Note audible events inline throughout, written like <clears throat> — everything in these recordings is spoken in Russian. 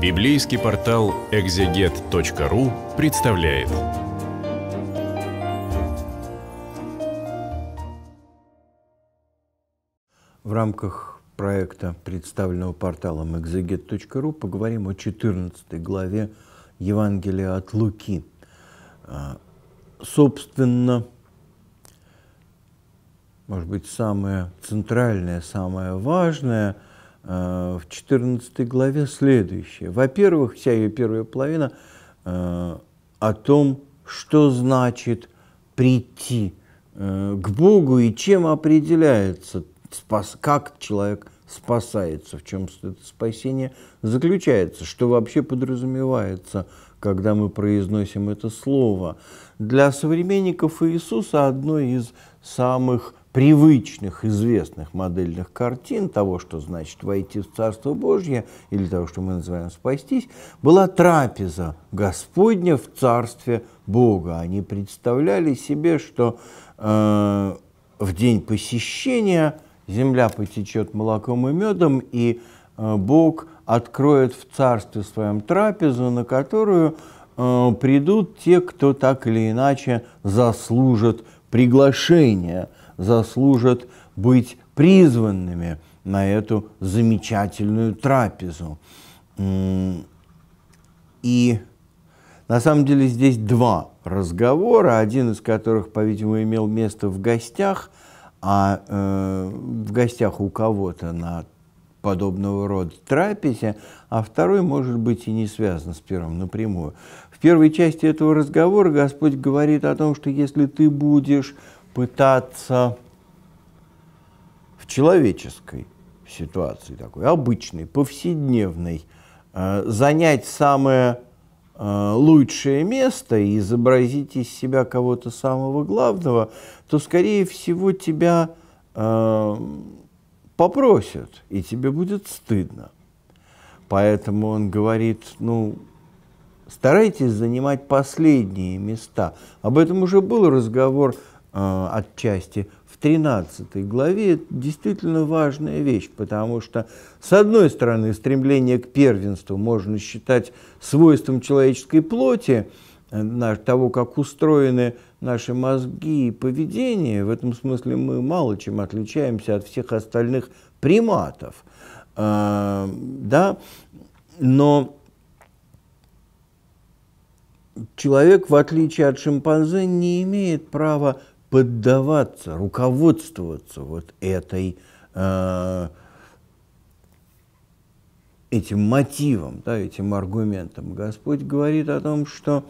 Библейский портал экзегет.ру представляет. В рамках проекта, представленного порталом экзегет.ру, поговорим о 14 главе Евангелия от Луки. А, собственно, может быть, самое центральное, самое важное – Э, в 14 главе следующее. Во-первых, вся ее первая половина э, о том, что значит прийти э, к Богу и чем определяется, как человек спасается, в чем это спасение заключается, что вообще подразумевается, когда мы произносим это слово. Для современников Иисуса одно из самых привычных, известных модельных картин, того, что значит войти в Царство Божье, или того, что мы называем спастись, была трапеза Господня в Царстве Бога. Они представляли себе, что э, в день посещения земля потечет молоком и медом, и э, Бог откроет в Царстве своем трапезу, на которую э, придут те, кто так или иначе заслужит приглашение – заслужат быть призванными на эту замечательную трапезу. И на самом деле здесь два разговора, один из которых, по-видимому, имел место в гостях, а э, в гостях у кого-то на подобного рода трапезе, а второй, может быть, и не связан с первым напрямую. В первой части этого разговора Господь говорит о том, что если ты будешь пытаться в человеческой ситуации такой, обычной, повседневной, э, занять самое э, лучшее место и изобразить из себя кого-то самого главного, то, скорее всего, тебя э, попросят, и тебе будет стыдно. Поэтому он говорит, ну, старайтесь занимать последние места. Об этом уже был разговор Э, отчасти в 13 главе это действительно важная вещь, потому что, с одной стороны, стремление к первенству можно считать свойством человеческой плоти, э, того, как устроены наши мозги и поведение. В этом смысле мы мало чем отличаемся от всех остальных приматов. Э, да? Но человек, в отличие от шимпанзе, не имеет права поддаваться, руководствоваться вот этой, э, этим мотивом, да, этим аргументом. Господь говорит о том, что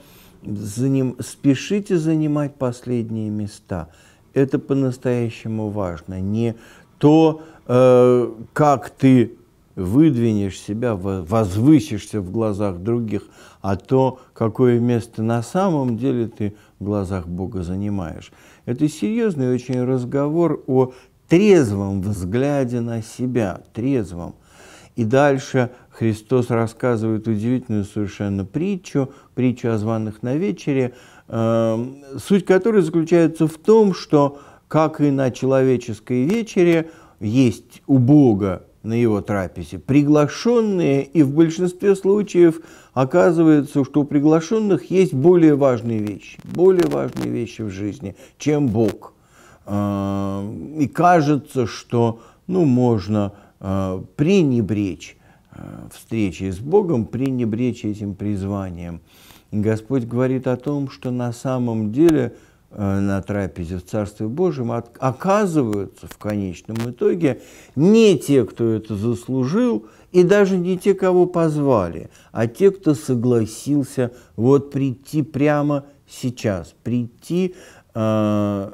заним, спешите занимать последние места. Это по-настоящему важно. Не то, э, как ты выдвинешь себя, возвысишься в глазах других, а то, какое место на самом деле ты в глазах Бога занимаешь. Это серьезный очень разговор о трезвом взгляде на себя, трезвом. И дальше Христос рассказывает удивительную совершенно притчу, притчу о званых на вечере, эм, суть которой заключается в том, что, как и на человеческой вечере, есть у Бога на его трапезе. Приглашенные, и в большинстве случаев оказывается, что у приглашенных есть более важные вещи, более важные вещи в жизни, чем Бог. А, и кажется, что ну, можно а, пренебречь а, встречей с Богом, пренебречь этим призванием. И Господь говорит о том, что на самом деле – Э, на трапезе в Царстве Божьем а оказываются в конечном итоге не те, кто это заслужил, и даже не те, кого позвали, а те, кто согласился вот прийти прямо сейчас, прийти э,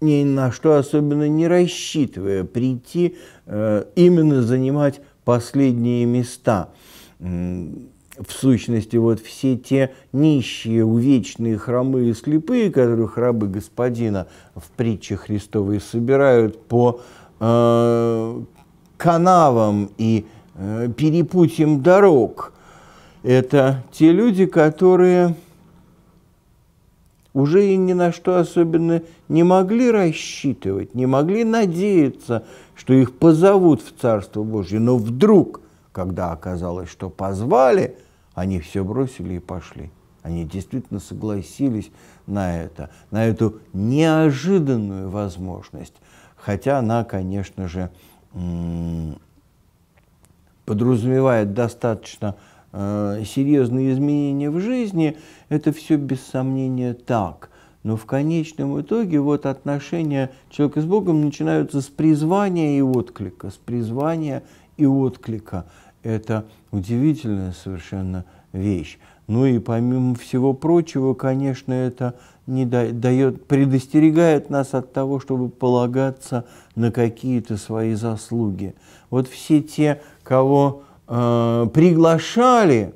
ни на что особенно не рассчитывая, прийти э, именно занимать последние места в сущности, вот все те нищие, увечные, хромые слепые, которых рабы господина в притче Христовой собирают по э, канавам и э, перепутьям дорог, это те люди, которые уже и ни на что особенно не могли рассчитывать, не могли надеяться, что их позовут в Царство Божье, но вдруг – когда оказалось, что позвали, они все бросили и пошли. Они действительно согласились на это, на эту неожиданную возможность. Хотя она, конечно же, подразумевает достаточно э, серьезные изменения в жизни, это все без сомнения так. Но в конечном итоге вот отношения человека с Богом начинаются с призвания и отклика, с призвания и отклика. Это удивительная совершенно вещь. Ну и помимо всего прочего, конечно, это не дает, предостерегает нас от того, чтобы полагаться на какие-то свои заслуги. Вот все те, кого э, приглашали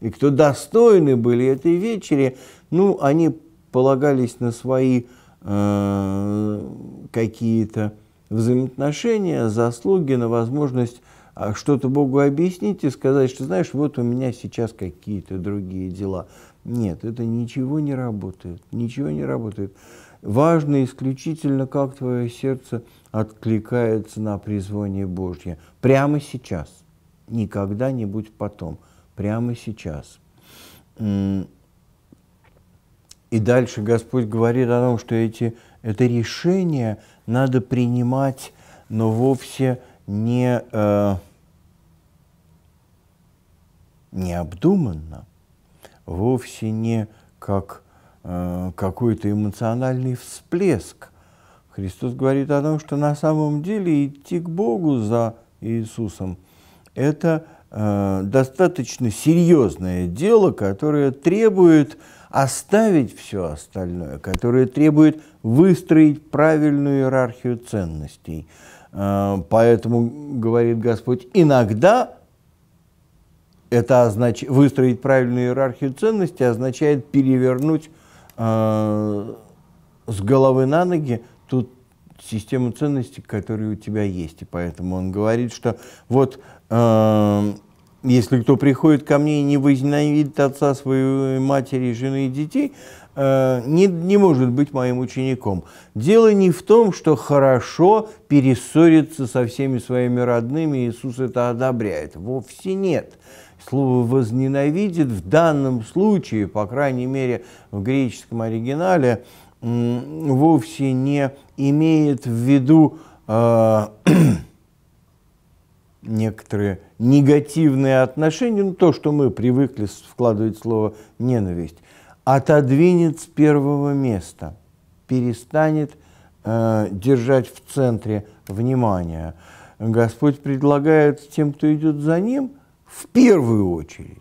и кто достойны были этой вечери, ну, они полагались на свои э, какие-то взаимоотношения, заслуги, на возможность а что-то Богу объяснить и сказать, что знаешь, вот у меня сейчас какие-то другие дела. Нет, это ничего не работает, ничего не работает. Важно исключительно, как твое сердце откликается на призвание Божье. Прямо сейчас, никогда не будь потом, прямо сейчас. И дальше Господь говорит о том, что эти, это решение надо принимать, но вовсе не... Э, необдуманно, вовсе не как э, какой-то эмоциональный всплеск. Христос говорит о том, что на самом деле идти к Богу за Иисусом – это э, достаточно серьезное дело, которое требует оставить все остальное, которое требует выстроить правильную иерархию ценностей. Э, поэтому, говорит Господь, иногда это означ... Выстроить правильную иерархию ценностей означает перевернуть э, с головы на ноги ту систему ценностей, которые у тебя есть. И поэтому он говорит, что вот э, если кто приходит ко мне и не возненавидит отца своей матери, жены и детей, э, не, не может быть моим учеником. Дело не в том, что хорошо перессориться со всеми своими родными, Иисус это одобряет. Вовсе Нет Слово «возненавидит» в данном случае, по крайней мере в греческом оригинале, вовсе не имеет в виду э, <clears throat> некоторые негативные отношения, ну, то, что мы привыкли вкладывать слово «ненависть», отодвинет с первого места, перестанет э, держать в центре внимания. Господь предлагает тем, кто идет за Ним, в первую очередь,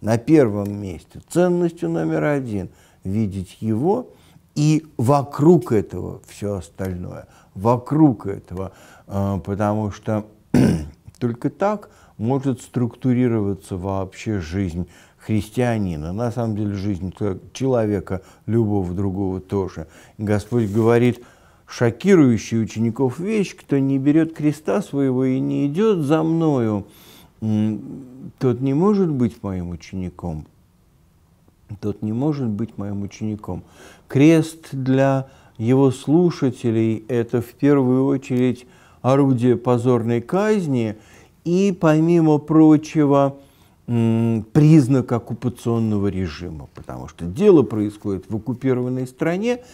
на первом месте, ценностью номер один – видеть его и вокруг этого все остальное, вокруг этого, а, потому что <clears throat> только так может структурироваться вообще жизнь христианина, на самом деле жизнь человека, любого другого тоже. Господь говорит, шокирующий учеников вещь, кто не берет креста своего и не идет за мною, тот не может быть моим учеником. Тот не может быть моим учеником. Крест для его слушателей – это в первую очередь орудие позорной казни и, помимо прочего, признак оккупационного режима, потому что дело происходит в оккупированной стране,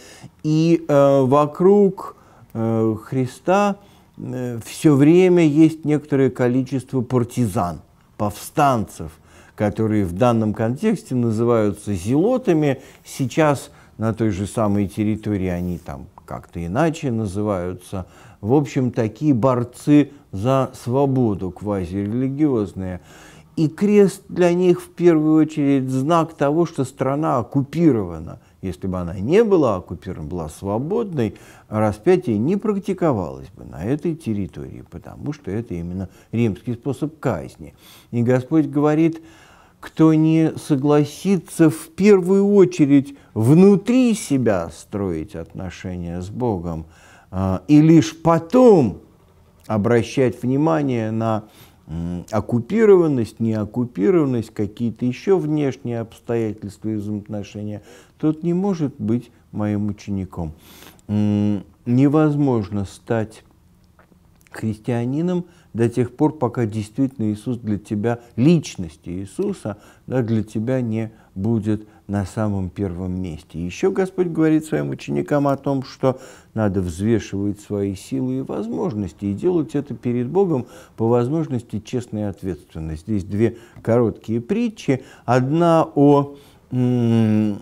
и э, вокруг э, Христа – Э, все время есть некоторое количество партизан, повстанцев, которые в данном контексте называются зелотами. Сейчас на той же самой территории они там как-то иначе называются. В общем, такие борцы за свободу квазирелигиозные. И крест для них в первую очередь знак того, что страна оккупирована – если бы она не была оккупирована, была свободной, распятие не практиковалось бы на этой территории, потому что это именно римский способ казни. И Господь говорит, кто не согласится в первую очередь внутри себя строить отношения с Богом, а, и лишь потом обращать внимание на оккупированность, неоккупированность, какие-то еще внешние обстоятельства и взаимоотношения, тот не может быть моим учеником. Невозможно стать христианином до тех пор, пока действительно Иисус для тебя, личность Иисуса да, для тебя не будет на самом первом месте. Еще Господь говорит своим ученикам о том, что надо взвешивать свои силы и возможности, и делать это перед Богом по возможности честно и ответственно. Здесь две короткие притчи. Одна о э,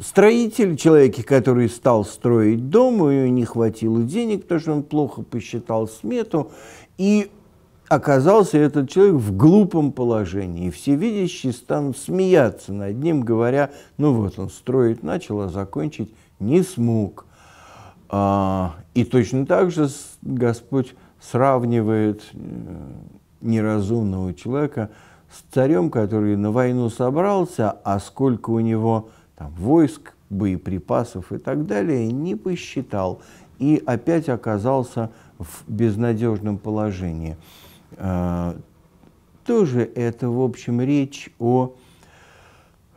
строитель, человеке, который стал строить дом, и не хватило денег, потому что он плохо посчитал смету, и оказался этот человек в глупом положении. И всевидящие станут смеяться над ним, говоря, ну вот он строить начал, а закончить не смог. А, и точно так же Господь сравнивает э, неразумного человека с царем, который на войну собрался, а сколько у него там, войск, боеприпасов и так далее, не посчитал и опять оказался в безнадежном положении. А, тоже это, в общем, речь о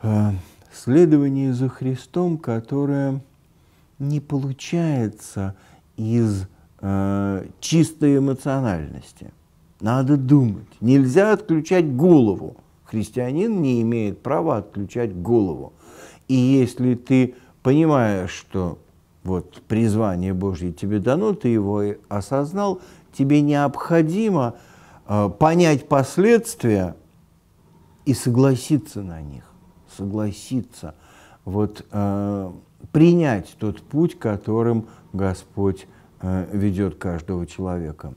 а, следовании за Христом, которое не получается из а, чистой эмоциональности. Надо думать. Нельзя отключать голову. Христианин не имеет права отключать голову. И если ты понимаешь, что вот призвание Божье тебе дано, ты его осознал, тебе необходимо Э, понять последствия и согласиться на них, согласиться, вот э, принять тот путь, которым Господь э, ведет каждого человека.